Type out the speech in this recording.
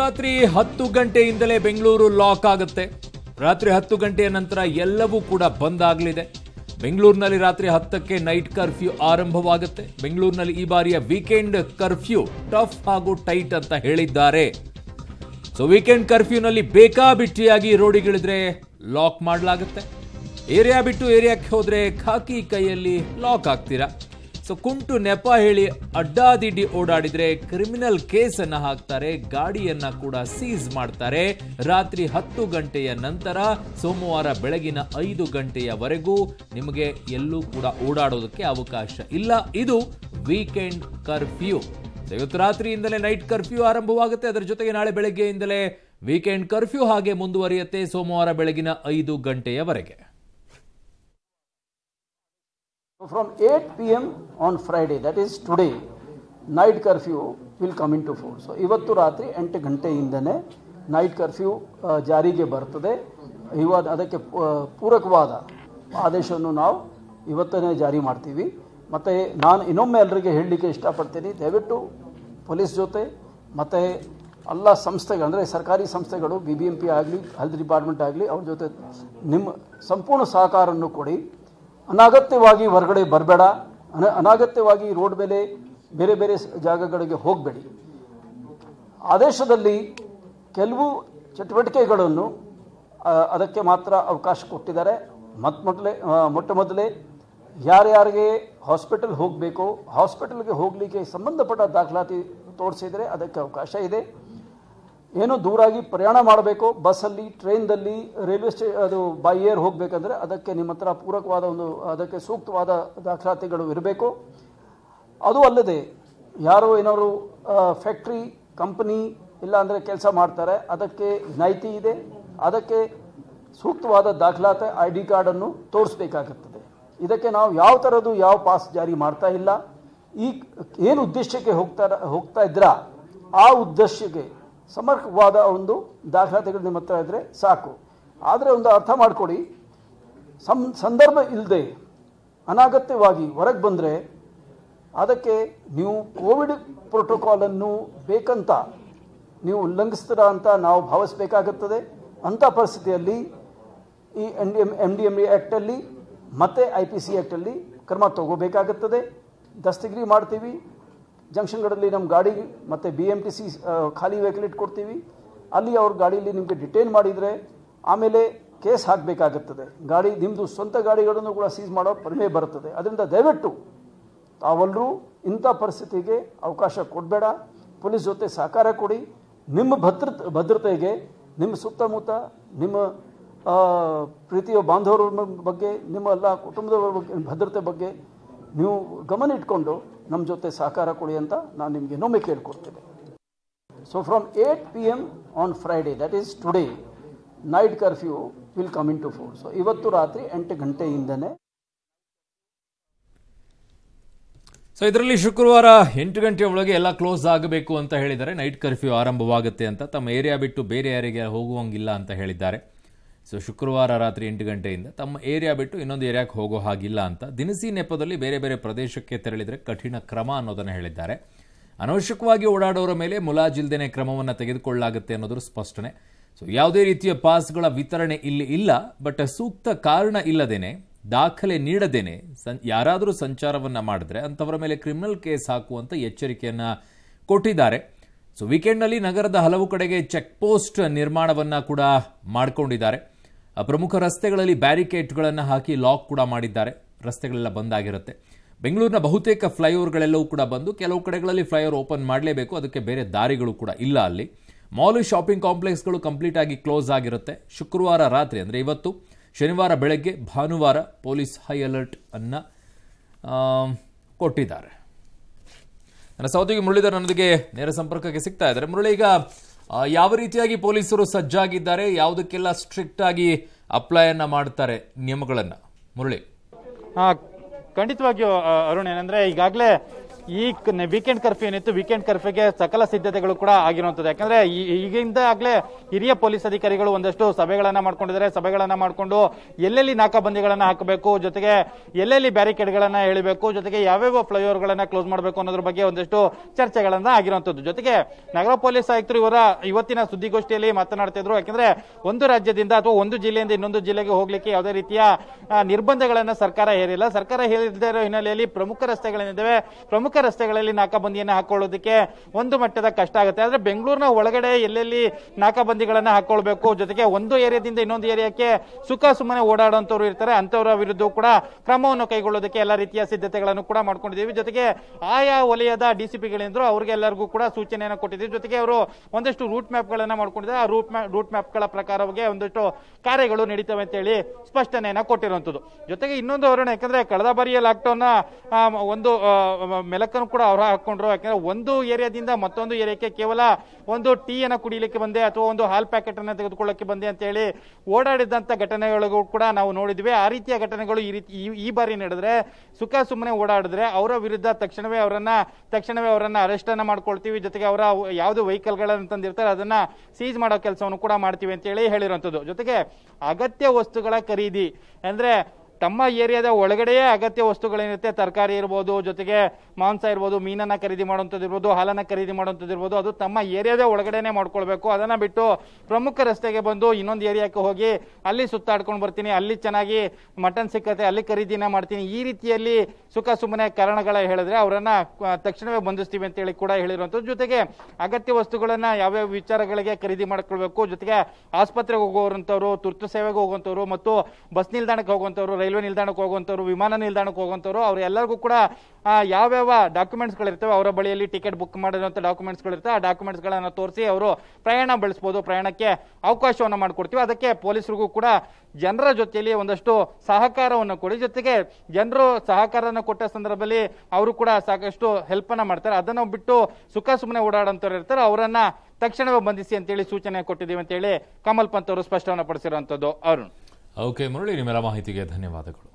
ರಾತ್ರಿ ಹತ್ತು ಗಂಟೆಯಿಂದಲೇ ಬೆಂಗಳೂರು ಲಾಕ್ ಆಗುತ್ತೆ ರಾತ್ರಿ ಹತ್ತು ಗಂಟೆಯ ನಂತರ ಎಲ್ಲವೂ ಕೂಡ ಬಂದ್ ಆಗಲಿದೆ ಬೆಂಗಳೂರಿನಲ್ಲಿ ರಾತ್ರಿ ಹತ್ತಕ್ಕೆ ನೈಟ್ ಕರ್ಫ್ಯೂ ಆರಂಭವಾಗುತ್ತೆ ಬೆಂಗಳೂರಿನಲ್ಲಿ ಈ ಬಾರಿಯ ವೀಕೆಂಡ್ ಕರ್ಫ್ಯೂ ಟಫ್ ಹಾಗೂ ಟೈಟ್ ಅಂತ ಹೇಳಿದ್ದಾರೆ ಸೊ ವೀಕೆಂಡ್ ಕರ್ಫ್ಯೂನಲ್ಲಿ ಬೇಕಾಬಿಟ್ಟಿಯಾಗಿ ರೋಡಿಗಿಳಿದ್ರೆ ಲಾಕ್ ಮಾಡಲಾಗುತ್ತೆ ಏರಿಯಾ ಬಿಟ್ಟು ಏರಿಯಾಕ್ಕೆ ಹೋದ್ರೆ ಖಾಕಿ ಕೈಯಲ್ಲಿ ಲಾಕ್ ಆಗ್ತೀರಾ ಸೊ ಕುಂಟು ನೆಪ ಹೇಳಿ ಅಡ್ಡಾದಿಡ್ಡಿ ಓಡಾಡಿದ್ರೆ ಕ್ರಿಮಿನಲ್ ಕೇಸ್ ಅನ್ನ ಹಾಕ್ತಾರೆ ಗಾಡಿಯನ್ನ ಕೂಡ ಸೀಸ್ ಮಾಡ್ತಾರೆ ರಾತ್ರಿ ಹತ್ತು ಗಂಟೆಯ ನಂತರ ಸೋಮವಾರ ಬೆಳಗಿನ ಐದು ಗಂಟೆಯವರೆಗೂ ನಿಮಗೆ ಎಲ್ಲೂ ಕೂಡ ಓಡಾಡೋದಕ್ಕೆ ಅವಕಾಶ ಇಲ್ಲ ಇದು ವೀಕೆಂಡ್ ಕರ್ಫ್ಯೂ ಇವತ್ತು ರಾತ್ರಿಯಿಂದಲೇ ನೈಟ್ ಕರ್ಫ್ಯೂ ಆರಂಭವಾಗುತ್ತೆ ಅದರ ಜೊತೆಗೆ ನಾಳೆ ಬೆಳಗ್ಗೆಯಿಂದಲೇ ವೀಕೆಂಡ್ ಕರ್ಫ್ಯೂ ಹಾಗೆ ಮುಂದುವರಿಯುತ್ತೆ ಸೋಮವಾರ ಬೆಳಗಿನ ಐದು ಗಂಟೆಯವರೆಗೆ from From P M on Friday, that is today night curfew will come into force so ಇವತ್ತು ರಾತ್ರಿ ಎಂಟು ಗಂಟೆಯಿಂದನೇ ನೈಟ್ ಕರ್ಫ್ಯೂ ಜಾರಿಗೆ ಬರ್ತದೆ ಇವಾಗ ಅದಕ್ಕೆ ಪೂರಕವಾದ ಆದೇಶವನ್ನು ನಾವು ಇವತ್ತನೇ ಜಾರಿ ಮಾಡ್ತೀವಿ ಮತ್ತು ನಾನು ಇನ್ನೊಮ್ಮೆ ಎಲ್ಲರಿಗೆ ಹೇಳಲಿಕ್ಕೆ ಇಷ್ಟಪಡ್ತೀನಿ ದಯವಿಟ್ಟು ಪೊಲೀಸ್ ಜೊತೆ ಮತ್ತು ಎಲ್ಲ ಸಂಸ್ಥೆಗಳು ಸರ್ಕಾರಿ ಸಂಸ್ಥೆಗಳು ಬಿ ಬಿ ಎಂ ಪಿ ಆಗಲಿ ಹೆಲ್ತ್ ಡಿಪಾರ್ಟ್ಮೆಂಟ್ ಆಗಲಿ ಅವ್ರ ಜೊತೆ ನಿಮ್ಮ ಸಂಪೂರ್ಣ ಸಹಕಾರವನ್ನು ಕೊಡಿ ಅನಾಗತ್ಯವಾಗಿ ಹೊರಗಡೆ ಬರಬೇಡ ಅನ ಅನಾಗತ್ಯವಾಗಿ ರೋಡ್ ಮೇಲೆ ಬೇರೆ ಬೇರೆ ಜಾಗಗಳಿಗೆ ಹೋಗಬೇಡಿ ಆದೇಶದಲ್ಲಿ ಕೆಲವು ಚಟುವಟಿಕೆಗಳನ್ನು ಅದಕ್ಕೆ ಮಾತ್ರ ಅವಕಾಶ ಕೊಟ್ಟಿದ್ದಾರೆ ಮತ್ ಮೊದಲೇ ಮೊಟ್ಟ ಮೊದಲೇ ಯಾರ್ಯಾರಿಗೆ ಹಾಸ್ಪಿಟಲ್ ಹೋಗಬೇಕು ಹಾಸ್ಪಿಟಲ್ಗೆ ಹೋಗಲಿಕ್ಕೆ ಸಂಬಂಧಪಟ್ಟ ದಾಖಲಾತಿ ತೋರಿಸಿದರೆ ಅದಕ್ಕೆ ಅವಕಾಶ ಇದೆ ಏನೋ ದೂರಾಗಿ ಪ್ರಯಾಣ ಮಾಡಬೇಕು ಬಸ್ಸಲ್ಲಿ ಟ್ರೈನ್ದಲ್ಲಿ ರೈಲ್ವೆ ಸ್ಟೇ ಅದು ಬೈ ಏರ್ ಹೋಗಬೇಕಂದ್ರೆ ಅದಕ್ಕೆ ನಿಮ್ಮ ಹತ್ರ ಪೂರಕವಾದ ಒಂದು ಅದಕ್ಕೆ ಸೂಕ್ತವಾದ ದಾಖಲಾತಿಗಳು ಇರಬೇಕು ಅದು ಅಲ್ಲದೆ ಯಾರೋ ಏನಾದ್ರು ಫ್ಯಾಕ್ಟ್ರಿ ಕಂಪನಿ ಇಲ್ಲ ಅಂದರೆ ಕೆಲಸ ಮಾಡ್ತಾರೆ ಅದಕ್ಕೆ ವಿನಾಯಿತಿ ಇದೆ ಅದಕ್ಕೆ ಸೂಕ್ತವಾದ ದಾಖಲಾತಿ ಐ ಡಿ ಕಾರ್ಡನ್ನು ತೋರಿಸ್ಬೇಕಾಗುತ್ತದೆ ಇದಕ್ಕೆ ನಾವು ಯಾವ ಥರದ್ದು ಯಾವ ಪಾಸ್ ಜಾರಿ ಮಾಡ್ತಾ ಇಲ್ಲ ಈ ಏನು ಉದ್ದೇಶಕ್ಕೆ ಹೋಗ್ತಾ ಹೋಗ್ತಾ ಇದ್ರ ಆ ಉದ್ದೇಶಕ್ಕೆ ಸಮರ್ಕವಾದ ಒಂದು ದಾಖಲಾತಿಗಳು ನಿಮ್ಮ ಹತ್ರ ಇದ್ದರೆ ಸಾಕು ಆದರೆ ಒಂದು ಅರ್ಥ ಮಾಡಿಕೊಡಿ ಸಂ ಸಂದರ್ಭ ಇಲ್ಲದೆ ಅನಾಗತ್ಯವಾಗಿ ಹೊರಗೆ ಬಂದರೆ ಅದಕ್ಕೆ ನೀವು ಕೋವಿಡ್ ಪ್ರೋಟೋಕಾಲನ್ನು ಬೇಕಂತ ನೀವು ಉಲ್ಲಂಘಿಸ್ತೀರಾ ಅಂತ ನಾವು ಭಾವಿಸಬೇಕಾಗುತ್ತದೆ ಅಂಥ ಪರಿಸ್ಥಿತಿಯಲ್ಲಿ ಈ N D M M D M A ಆ್ಯಕ್ಟಲ್ಲಿ ಮತ್ತು ಐ ಪಿ ಸಿ ಆ್ಯಕ್ಟಲ್ಲಿ ಕ್ರಮ ತಗೋಬೇಕಾಗುತ್ತದೆ ದಸ್ತಗಿರಿ ಮಾಡ್ತೀವಿ ಜಂಕ್ಷನ್ಗಳಲ್ಲಿ ನಮ್ಮ ಗಾಡಿ ಮತ್ತು ಬಿ ಎಮ್ ಟಿ ಸಿ ಖಾಲಿ ವೆಹಿಕಲ್ ಇಟ್ಕೊಡ್ತೀವಿ ಅಲ್ಲಿ ಅವ್ರ ಗಾಡಿಯಲ್ಲಿ ನಿಮಗೆ ಡಿಟೈನ್ ಮಾಡಿದರೆ ಆಮೇಲೆ ಕೇಸ್ ಹಾಕಬೇಕಾಗುತ್ತದೆ ಗಾಡಿ ನಿಮ್ಮದು ಸ್ವಂತ ಗಾಡಿಗಳನ್ನು ಕೂಡ ಸೀಸ್ ಮಾಡೋ ಪರಿಮೆ ಬರುತ್ತದೆ ಅದರಿಂದ ದಯವಿಟ್ಟು ತಾವೆಲ್ಲರೂ ಇಂಥ ಪರಿಸ್ಥಿತಿಗೆ ಅವಕಾಶ ಕೊಡಬೇಡ ಪೊಲೀಸ್ ಜೊತೆ ಸಹಕಾರ ಕೊಡಿ ನಿಮ್ಮ ಭದ್ರ ಭದ್ರತೆಗೆ ನಿಮ್ಮ ಸುತ್ತಮುತ್ತ ನಿಮ್ಮ ಪ್ರೀತಿಯ ಬಾಂಧವರ ಬಗ್ಗೆ ನಿಮ್ಮ ಎಲ್ಲ ಕುಟುಂಬದವರ ಬಗ್ಗೆ ಭದ್ರತೆ ಬಗ್ಗೆ ನೀವು ಗಮನ ಇಟ್ಕೊಂಡು ನಮ್ಮ ಜೊತೆ ಸಹಕಾರ ಕೊಡಿ ಅಂತ ನಾನು ನಿಮಗೆ ಇನ್ನೊಮ್ಮೆ ಕೇಳ್ಕೊಡ್ತೇನೆ so from eight P M on Friday that is today night curfew will come into force so ಇವತ್ತು ರಾತ್ರಿ ಎಂಟು ಗಂಟೆಯಿಂದನೇ ಸೊ ಇದರಲ್ಲಿ ಶುಕ್ರವಾರ ಎಂಟು ಗಂಟೆ ಒಳಗೆ ಎಲ್ಲ ಕ್ಲೋಸ್ ಆಗಬೇಕು ಅಂತ ಹೇಳಿದ್ದಾರೆ ನೈಟ್ ಕರ್ಫ್ಯೂ ಆರಂಭವಾಗುತ್ತೆ ಅಂತ ತಮ್ಮ ಏರಿಯಾ ಬಿಟ್ಟು ಬೇರೆ ಯಾರಿಗೆ ಹೋಗುವಂಗಿಲ್ಲ ಅಂತ ಹೇಳಿದ್ದಾರೆ ಸೊ ಶುಕ್ರವಾರ ರಾತ್ರಿ ಎಂಟು ಗಂಟೆಯಿಂದ ತಮ್ಮ ಏರಿಯಾ ಬಿಟ್ಟು ಇನ್ನೊಂದು ಏರಿಯಾಕ್ಕೆ ಹೋಗೋ ಹಾಗಿಲ್ಲ ಅಂತ ದಿನಸಿ ನೆಪದಲ್ಲಿ ಬೇರೆ ಬೇರೆ ಪ್ರದೇಶಕ್ಕೆ ತೆರಳಿದರೆ ಕಠಿಣ ಕ್ರಮ ಅನ್ನೋದನ್ನು ಹೇಳಿದ್ದಾರೆ ಅನವಶ್ಯಕವಾಗಿ ಓಡಾಡೋರ ಮೇಲೆ ಮುಲಾಜಿಲ್ದೇನೆ ಕ್ರಮವನ್ನು ತೆಗೆದುಕೊಳ್ಳಲಾಗುತ್ತೆ ಅನ್ನೋದ್ರ ಸ್ಪಷ್ಟನೆ ಸೊ ಯಾವುದೇ ರೀತಿಯ ಪಾಸ್ಗಳ ವಿತರಣೆ ಇಲ್ಲಿ ಇಲ್ಲ ಬಟ್ ಸೂಕ್ತ ಕಾರಣ ಇಲ್ಲದೇನೆ ದಾಖಲೆ ನೀಡದೇನೆ ಯಾರಾದರೂ ಸಂಚಾರವನ್ನು ಮಾಡಿದ್ರೆ ಅಂಥವರ ಮೇಲೆ ಕ್ರಿಮಿನಲ್ ಕೇಸ್ ಹಾಕುವಂತ ಎಚ್ಚರಿಕೆಯನ್ನು ಕೊಟ್ಟಿದ್ದಾರೆ ಸೊ ವೀಕೆಂಡ್ನಲ್ಲಿ ನಗರದ ಹಲವು ಕಡೆಗೆ ಚೆಕ್ ಪೋಸ್ಟ್ ನಿರ್ಮಾಣವನ್ನು ಕೂಡ ಮಾಡಿಕೊಂಡಿದ್ದಾರೆ ಪ್ರಮುಖ ರಸ್ತೆಗಳಲ್ಲಿ ಬ್ಯಾರಿಕೇಡ್ಗಳನ್ನು ಹಾಕಿ ಲಾಕ್ ಕೂಡ ಮಾಡಿದ್ದಾರೆ ರಸ್ತೆಗಳೆಲ್ಲ ಬಂದ್ ಆಗಿರುತ್ತೆ ಬೆಂಗಳೂರಿನ ಬಹುತೇಕ ಫ್ಲೈಓವರ್ಗಳೆಲ್ಲವೂ ಕೂಡ ಬಂದು ಕೆಲವು ಕಡೆಗಳಲ್ಲಿ ಫ್ಲೈಓವರ್ ಓಪನ್ ಮಾಡಲೇಬೇಕು ಅದಕ್ಕೆ ಬೇರೆ ದಾರಿಗಳು ಕೂಡ ಇಲ್ಲ ಅಲ್ಲಿ ಮಾಲ್ ಶಾಪಿಂಗ್ ಕಾಂಪ್ಲೆಕ್ಸ್ಗಳು ಕಂಪ್ಲೀಟ್ ಆಗಿ ಕ್ಲೋಸ್ ಆಗಿರುತ್ತೆ ಶುಕ್ರವಾರ ರಾತ್ರಿ ಅಂದರೆ ಇವತ್ತು ಶನಿವಾರ ಬೆಳಗ್ಗೆ ಭಾನುವಾರ ಪೊಲೀಸ್ ಹೈ ಅಲರ್ಟ್ ಅನ್ನು ಕೊಟ್ಟಿದ್ದಾರೆ ನನ್ನ ಸೌದಿಗೆ ಮುರಳೀಧರ್ ನನ್ನೊಂದಿಗೆ ನೇರ ಸಂಪರ್ಕಕ್ಕೆ ಸಿಗ್ತಾ ಇದ್ದಾರೆ ಮುರಳಿ ಈಗ ಯಾವ ರೀತಿಯಾಗಿ ಪೊಲೀಸರು ಸಜ್ಜಾಗಿದ್ದಾರೆ ಯಾವುದಕ್ಕೆಲ್ಲ ಸ್ಟ್ರಿಕ್ಟ್ ಆಗಿ ಅಪ್ಲೈ ಅನ್ನ ಮಾಡ್ತಾರೆ ನಿಯಮಗಳನ್ನ ಮುರಳಿ ಖಂಡಿತವಾಗಿಯೂ ಅರುಣ್ ಏನಂದ್ರೆ ಈಗಾಗಲೇ ಈ ವೀಕೆಂಡ್ ಕರ್ಫ್ಯೂ ಏನಿತ್ತು ವೀಕೆಂಡ್ ಕರ್ಫ್ಯೂಗೆ ಸಕಲ ಸಿದ್ಧತೆಗಳು ಕೂಡ ಆಗಿರುವಂಥದ್ದು ಯಾಕಂದ್ರೆ ಈಗಿಂದಾಗಲೇ ಹಿರಿಯ ಪೊಲೀಸ್ ಅಧಿಕಾರಿಗಳು ಒಂದಷ್ಟು ಸಭೆಗಳನ್ನ ಮಾಡ್ಕೊಂಡಿದ್ದಾರೆ ಸಭೆಗಳನ್ನ ಮಾಡಿಕೊಂಡು ಎಲ್ಲೆಲ್ಲಿ ನಾಕಾಬಂದಿಗಳನ್ನ ಹಾಕಬೇಕು ಜೊತೆಗೆ ಎಲ್ಲೆಲ್ಲಿ ಬ್ಯಾರಿಕೇಡ್ಗಳನ್ನ ಹೇಳಬೇಕು ಜೊತೆಗೆ ಯಾವ್ಯಾವ ಫ್ಲೈಓವರ್ಗಳನ್ನ ಕ್ಲೋಸ್ ಮಾಡಬೇಕು ಅನ್ನೋದ್ರ ಬಗ್ಗೆ ಒಂದಷ್ಟು ಚರ್ಚೆಗಳನ್ನ ಆಗಿರುವಂಥದ್ದು ಜೊತೆಗೆ ನಗರ ಪೊಲೀಸ್ ಆಯುಕ್ತರು ಇವರ ಇವತ್ತಿನ ಸುದ್ದಿಗೋಷ್ಠಿಯಲ್ಲಿ ಮಾತನಾಡ್ತಾ ಇದ್ರು ಯಾಕಂದ್ರೆ ಒಂದು ರಾಜ್ಯದಿಂದ ಅಥವಾ ಒಂದು ಜಿಲ್ಲೆಯಿಂದ ಇನ್ನೊಂದು ಜಿಲ್ಲೆಗೆ ಹೋಗ್ಲಿಕ್ಕೆ ಯಾವುದೇ ರೀತಿಯ ನಿರ್ಬಂಧಗಳನ್ನು ಸರ್ಕಾರ ಹೇರಿಲ್ಲ ಸರ್ಕಾರ ಹೇರಿದ ಹಿನ್ನೆಲೆಯಲ್ಲಿ ಪ್ರಮುಖ ರಸ್ತೆಗಳೇನಿದ್ದಾವೆ ಪ್ರಮುಖ ಪ್ರಮುಖ ರಸ್ತೆಗಳಲ್ಲಿ ನಾಕಾಬಂದಿಯನ್ನು ಹಾಕೊಳ್ಳೋದಕ್ಕೆ ಒಂದು ಮಟ್ಟದ ಕಷ್ಟ ಆಗುತ್ತೆ ಆದರೆ ಬೆಂಗಳೂರಿನ ಒಳಗಡೆ ಎಲ್ಲೆಲ್ಲಿ ನಾಕಾಬಂದಿಗಳನ್ನು ಹಾಕೊಳ್ಬೇಕು ಜೊತೆಗೆ ಒಂದು ಏರಿಯಾದಿಂದ ಇನ್ನೊಂದು ಏರಿಯಾಕ್ಕೆ ಸುಖ ಸುಮ್ಮನೆ ಓಡಾಡುವಂಥವ್ರು ಇರ್ತಾರೆ ಅಂತವರ ವಿರುದ್ಧ ಕೂಡ ಕ್ರಮವನ್ನು ಕೈಗೊಳ್ಳೋದಕ್ಕೆ ಎಲ್ಲ ರೀತಿಯ ಸಿದ್ಧತೆಗಳನ್ನು ಕೂಡ ಮಾಡ್ಕೊಂಡಿದ್ದೀವಿ ಜೊತೆಗೆ ಆಯಾ ವಲಯದ ಡಿ ಸಿ ಪಿಗಳೇಂದ್ರು ಅವ್ರಿಗೆಲ್ಲರಿಗೂ ಕೂಡ ಸೂಚನೆಯನ್ನು ಕೊಟ್ಟಿದ್ದೀವಿ ಜೊತೆಗೆ ಅವರು ಒಂದಷ್ಟು ರೂಟ್ ಮ್ಯಾಪ್ಗಳನ್ನು ಮಾಡ್ಕೊಂಡಿದ್ದಾರೆ ಆ ರೂಟ್ ಮ್ಯಾಪ್ ರೂಟ್ ಮ್ಯಾಪ್ಗಳ ಪ್ರಕಾರವಾಗಿ ಒಂದಷ್ಟು ಕಾರ್ಯಗಳು ನಡೀತವೆ ಅಂತೇಳಿ ಸ್ಪಷ್ಟನೆಯನ್ನು ಕೊಟ್ಟಿರುವಂಥದ್ದು ಜೊತೆಗೆ ಇನ್ನೊಂದು ಹೊರಣ ಯಾಕಂದ್ರೆ ಕಳೆದ ಬಾರಿಯ ಲಾಕ್ಡೌನ್ನ ಒಂದು ಮೆಲ ಬೆಳಕನ್ನು ಕೂಡ ಅವರ ಹಾಕೊಂಡ್ರು ಯಾಕಂದ್ರೆ ಒಂದು ಏರಿಯಾದಿಂದ ಮತ್ತೊಂದು ಏರಿಯಾಕ್ಕೆ ಕೇವಲ ಒಂದು ಟೀ ಅನ್ನ ಕುಡಿಯಲಿಕ್ಕೆ ಬಂದೆ ಅಥವಾ ಒಂದು ಹಾಲ್ ಪ್ಯಾಕೆಟ್ ಅನ್ನ ತೆಗೆದುಕೊಳ್ಳಕ್ಕೆ ಬಂದೆ ಅಂತ ಹೇಳಿ ಓಡಾಡಿದಂತ ಘಟನೆಗಳಿಗೂ ಕೂಡ ನಾವು ನೋಡಿದ್ವಿ ಆ ರೀತಿಯ ಘಟನೆಗಳು ಈ ರೀತಿ ಈ ಬಾರಿ ನಡೆದ್ರೆ ಸುಖ ಸುಮ್ಮನೆ ಓಡಾಡಿದ್ರೆ ಅವರ ವಿರುದ್ಧ ತಕ್ಷಣವೇ ಅವರನ್ನ ತಕ್ಷಣವೇ ಅವರನ್ನ ಅರೆಸ್ಟ್ ಅನ್ನ ಮಾಡ್ಕೊಳ್ತೀವಿ ಜೊತೆಗೆ ಅವರ ಯಾವ್ದು ವೆಹಿಕಲ್ ಗಳನ್ನ ತಂದಿರ್ತಾರೆ ಅದನ್ನ ಸೀಜ್ ಮಾಡೋ ಕೆಲಸವನ್ನು ಕೂಡ ಮಾಡ್ತೀವಿ ಅಂತ ಹೇಳಿ ಹೇಳಿರುವಂತದ್ದು ಜೊತೆಗೆ ಅಗತ್ಯ ವಸ್ತುಗಳ ಖರೀದಿ ಅಂದ್ರೆ ತಮ್ಮ ಏರಿಯಾದ ಒಳಗಡೆಯೇ ಅಗತ್ಯ ವಸ್ತುಗಳೇನಿರುತ್ತೆ ತರಕಾರಿ ಇರ್ಬೋದು ಜೊತೆಗೆ ಮಾಂಸ ಇರ್ಬೋದು ಮೀನನ್ನು ಖರೀದಿ ಮಾಡುವಂಥದ್ದು ಇರ್ಬೋದು ಹಾಲನ್ನ ಖರೀದಿ ಮಾಡುವಂಥದ್ದು ಇರ್ಬೋದು ಅದು ತಮ್ಮ ಏರಿಯಾದ ಒಳಗಡೆನೆ ಮಾಡ್ಕೊಳ್ಬೇಕು ಅದನ್ನ ಬಿಟ್ಟು ಪ್ರಮುಖ ರಸ್ತೆಗೆ ಬಂದು ಇನ್ನೊಂದು ಏರಿಯಾಕ್ಕೆ ಹೋಗಿ ಅಲ್ಲಿ ಸುತ್ತಾಡ್ಕೊಂಡು ಬರ್ತೀನಿ ಅಲ್ಲಿ ಚೆನ್ನಾಗಿ ಮಟನ್ ಸಿಕ್ಕತ್ತೆ ಅಲ್ಲಿ ಖರೀದಿನ ಮಾಡ್ತೀನಿ ಈ ರೀತಿಯಲ್ಲಿ ಸುಖ ಸುಮ್ಮನೆ ಕಾರಣಗಳ ಹೇಳಿದ್ರೆ ಅವರನ್ನ ತಕ್ಷಣವೇ ಬಂಧಿಸ್ತೀವಿ ಅಂತ ಹೇಳಿ ಕೂಡ ಹೇಳಿರುವಂಥದ್ದು ಜೊತೆಗೆ ಅಗತ್ಯ ವಸ್ತುಗಳನ್ನ ಯಾವ್ಯಾವ ವಿಚಾರಗಳಿಗೆ ಖರೀದಿ ಮಾಡ್ಕೊಳ್ಬೇಕು ಜೊತೆಗೆ ಆಸ್ಪತ್ರೆಗೆ ಹೋಗುವಂಥವ್ರು ತುರ್ತು ಸೇವೆಗೆ ಹೋಗುವಂಥವ್ರು ಮತ್ತು ಬಸ್ ನಿಲ್ದಾಣಕ್ಕೆ ಹೋಗುವಂಥವ್ರು ರೈಲ್ವೆ ರೈಲ್ವೆ ನಿಲ್ದಾಣಕ್ಕೆ ಹೋಗುವಂಥವ್ರು ವಿಮಾನ ನಿಲ್ದಾಣಕ್ಕೆ ಹೋಗುವಂಥವ್ರು ಅವ್ರು ಎಲ್ಲರಿಗೂ ಕೂಡ ಯಾವ್ಯಾವ ಡಾಕ್ಯುಮೆಂಟ್ಸ್ಗಳಿರ್ತವೆ ಅವರ ಬಳಿಯಲ್ಲಿ ಟಿಕೆಟ್ ಬುಕ್ ಮಾಡಿರುವಂಥ ಡಾಕ್ಯುಮೆಂಟ್ಸ್ಗಳಿರ್ತವೆ ಆ ಡಾಕ್ಯುಮೆಂಟ್ಸ್ಗಳನ್ನು ತೋರಿಸಿ ಅವರು ಪ್ರಯಾಣ ಬೆಳೆಸ್ಬೋದು ಪ್ರಯಾಣಕ್ಕೆ ಅವಕಾಶವನ್ನು ಮಾಡಿಕೊಡ್ತೀವಿ ಅದಕ್ಕೆ ಪೊಲೀಸರಿಗೂ ಕೂಡ ಜನರ ಜೊತೆಯಲ್ಲಿ ಒಂದಷ್ಟು ಸಹಕಾರವನ್ನು ಕೊಡಿ ಜೊತೆಗೆ ಜನರು ಸಹಕಾರವನ್ನು ಕೊಟ್ಟ ಸಂದರ್ಭದಲ್ಲಿ ಅವರು ಕೂಡ ಸಾಕಷ್ಟು ಹೆಲ್ಪನ್ನು ಮಾಡ್ತಾರೆ ಅದನ್ನು ಬಿಟ್ಟು ಸುಖ ಸುಮ್ಮನೆ ಓಡಾಡೋಂಥವ್ರು ಇರ್ತಾರೆ ಅವರನ್ನು ತಕ್ಷಣವೇ ಬಂಧಿಸಿ ಅಂತೇಳಿ ಸೂಚನೆ ಕೊಟ್ಟಿದ್ದೀವಿ ಅಂತೇಳಿ ಕಮಲ್ ಪಂತ್ ಅವರು ಸ್ಪಷ್ಟವನ್ನು ಪಡಿಸಿರುವಂಥದ್ದು ಅರುಣ್ ಓಕೆ ಮುರಳಿ ನಿಮ್ಮೆಲ್ಲ ಮಾಹಿತಿಗೆ ಧನ್ಯವಾದಗಳು